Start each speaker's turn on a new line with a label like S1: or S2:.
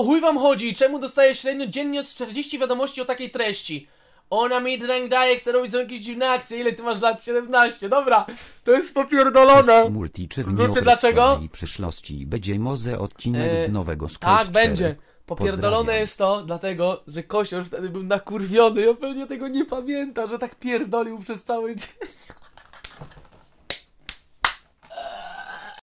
S1: o chuj wam chodzi czemu dostaję średnio dziennie od 40 wiadomości o takiej treści? Ona mi drank daje, chce robić jakieś dziwne akcje, ile ty masz lat? 17, dobra,
S2: to jest popierdolone. Wiecie dlaczego? przyszłości będzie może odcinek z e, nowego skrótu. Tak, będzie. Popierdolone
S3: jest to, dlatego, że Kosior wtedy był nakurwiony, ja pewnie tego nie pamięta, że tak pierdolił przez cały dzień.